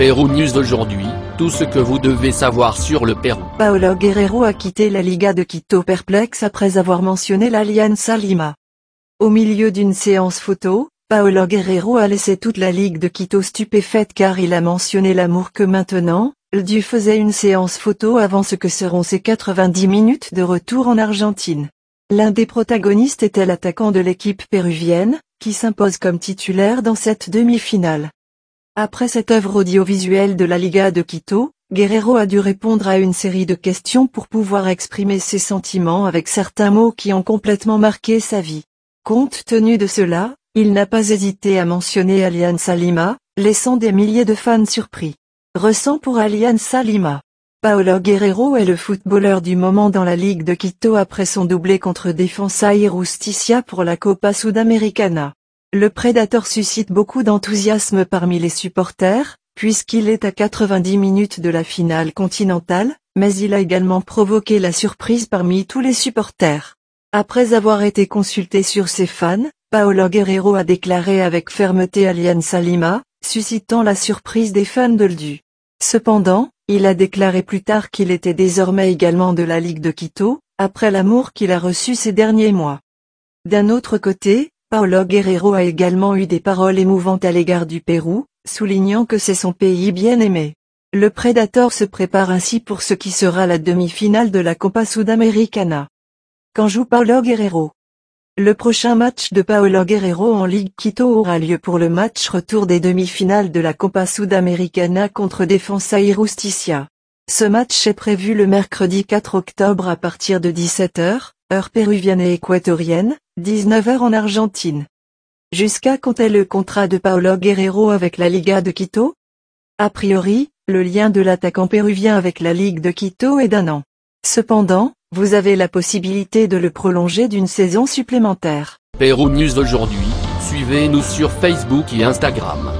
Pérou News d'aujourd'hui, tout ce que vous devez savoir sur le Pérou. Paolo Guerrero a quitté la Liga de Quito perplexe après avoir mentionné l'Alianza Lima. Au milieu d'une séance photo, Paolo Guerrero a laissé toute la Ligue de Quito stupéfaite car il a mentionné l'amour que maintenant, le Dieu faisait une séance photo avant ce que seront ses 90 minutes de retour en Argentine. L'un des protagonistes était l'attaquant de l'équipe péruvienne, qui s'impose comme titulaire dans cette demi-finale. Après cette œuvre audiovisuelle de la Liga de Quito, Guerrero a dû répondre à une série de questions pour pouvoir exprimer ses sentiments avec certains mots qui ont complètement marqué sa vie. Compte tenu de cela, il n'a pas hésité à mentionner Alianza Lima, laissant des milliers de fans surpris. Ressent pour Alianza Lima. Paolo Guerrero est le footballeur du moment dans la Ligue de Quito après son doublé contre Defensa y Rusticia pour la Copa Sudamericana. Le Predator suscite beaucoup d'enthousiasme parmi les supporters, puisqu'il est à 90 minutes de la finale continentale, mais il a également provoqué la surprise parmi tous les supporters. Après avoir été consulté sur ses fans, Paolo Guerrero a déclaré avec fermeté Alien Salima, suscitant la surprise des fans de l'Du. Cependant, il a déclaré plus tard qu'il était désormais également de la Ligue de Quito, après l'amour qu'il a reçu ces derniers mois. D'un autre côté, Paolo Guerrero a également eu des paroles émouvantes à l'égard du Pérou, soulignant que c'est son pays bien aimé. Le Predator se prépare ainsi pour ce qui sera la demi-finale de la Copa Sudamericana. Quand joue Paolo Guerrero Le prochain match de Paolo Guerrero en Ligue Quito aura lieu pour le match retour des demi-finales de la Copa Sudamericana contre Defensa y Justicia. Ce match est prévu le mercredi 4 octobre à partir de 17h, heure péruvienne et équatorienne, 19h en Argentine. Jusqu'à quand est le contrat de Paolo Guerrero avec la Liga de Quito A priori, le lien de l'attaquant péruvien avec la Ligue de Quito est d'un an. Cependant, vous avez la possibilité de le prolonger d'une saison supplémentaire. Pérou News aujourd'hui, suivez-nous sur Facebook et Instagram.